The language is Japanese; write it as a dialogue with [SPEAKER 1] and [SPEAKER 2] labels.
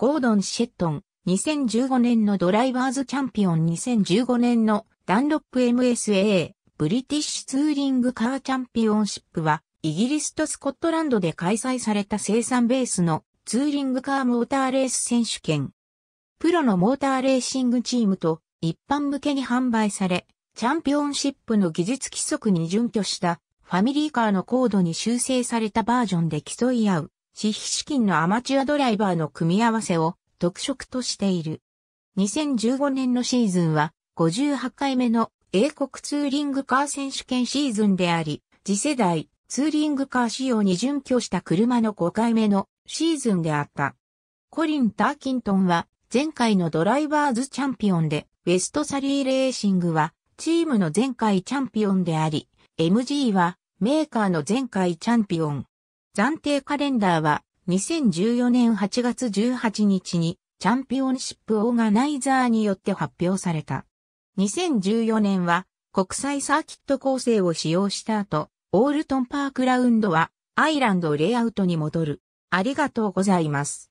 [SPEAKER 1] ゴードン・シェットン、2015年のドライバーズチャンピオン2015
[SPEAKER 2] 年のダンロップ MSA、a ブリティッシュツーリングカーチャンピオンシップは、イギリスとスコットランドで開催された生産ベースのツーリングカーモーターレース選手権。プロのモーターレーシングチームと一般向けに販売され、チャンピオンシップの技術規則に準拠したファミリーカーのコードに修正されたバージョンで競い合う私費資金のアマチュアドライバーの組み合わせを特色としている。2015年のシーズンは58回目の英国ツーリングカー選手権シーズンであり、次世代ツーリングカー仕様に準拠した車の5回目のシーズンであった。コリン・ターキントンは前回のドライバーズチャンピオンで、ウェストサリーレーシングはチームの前回チャンピオンであり、MG はメーカーの前回チャンピオン。暫定カレンダーは2014年8月18日にチャンピオンシップオーガナイザーによって発表された。2014年は国際サーキット構成を使用した後、オール
[SPEAKER 1] トンパークラウンドはアイランドレイアウトに戻る。ありがとうございます。